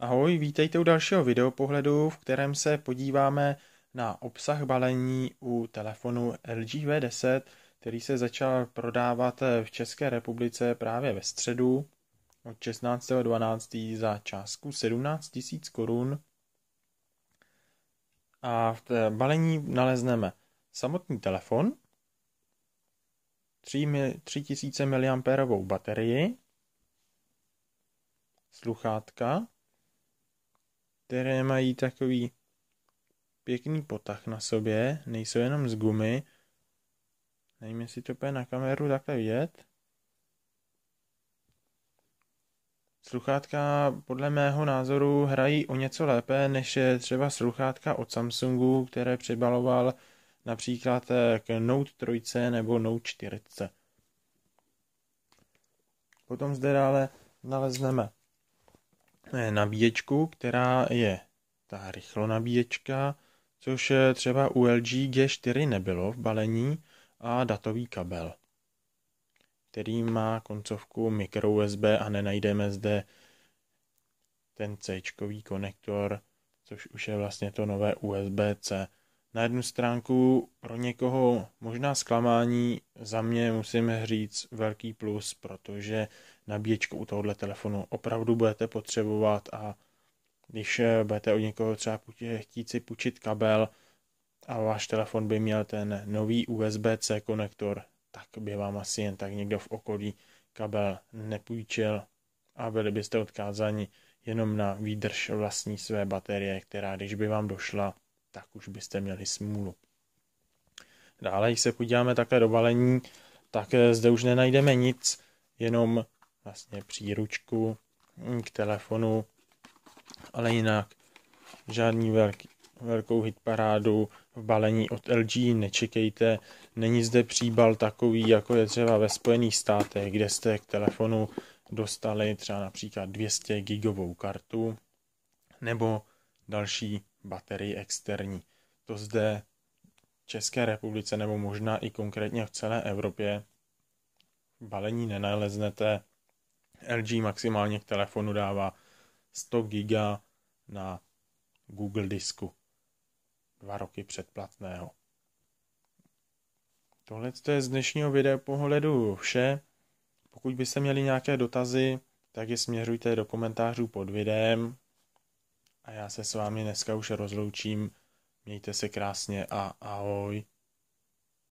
Ahoj, vítejte u dalšího videopohledu, v kterém se podíváme na obsah balení u telefonu LG V10, který se začal prodávat v České republice právě ve středu od 16.12. za částku 17 000 korun. A v balení nalezneme samotný telefon, 3000 mAh baterii, sluchátka, které mají takový pěkný potah na sobě, nejsou jenom z gumy. Nevím, jestli to bude na kameru takhle vidět. Sluchátka podle mého názoru hrají o něco lépe, než je třeba sluchátka od Samsungu, které přibaloval například eh, k Note 3 nebo Note 4. Potom zde dále nalezneme nabíječku, která je ta rychlonabíječka, což třeba u LG G4 nebylo v balení, a datový kabel, který má koncovku micro USB a nenajdeme zde ten C konektor, což už je vlastně to nové USB-C na jednu stránku pro někoho možná zklamání, za mě musím říct velký plus, protože nabíječku u tohohle telefonu opravdu budete potřebovat a když eh, budete od někoho třeba chtít si půjčit kabel a váš telefon by měl ten nový USB-C konektor, tak by vám asi jen tak někdo v okolí kabel nepůjčil a byli byste odkázáni jenom na výdrž vlastní své baterie, která když by vám došla, tak už byste měli smůlu. Dále, když se podíváme také do balení, tak eh, zde už nenajdeme nic, jenom vlastně příručku mm, k telefonu, ale jinak žádný velký, velkou hitparádu v balení od LG nečekejte. Není zde příbal takový, jako je třeba ve Spojených státech, kde jste k telefonu dostali třeba například 200 gigovou kartu nebo další baterii externí. To zde České republice nebo možná i konkrétně v celé Evropě v balení nenaleznete. LG maximálně k telefonu dává 100 GB na Google disku. Dva roky předplatného. Tohle to je z dnešního videa pohledu vše. Pokud byste měli nějaké dotazy, tak je směřujte do komentářů pod videem. A já se s vámi dneska už rozloučím. Mějte se krásně a ahoj.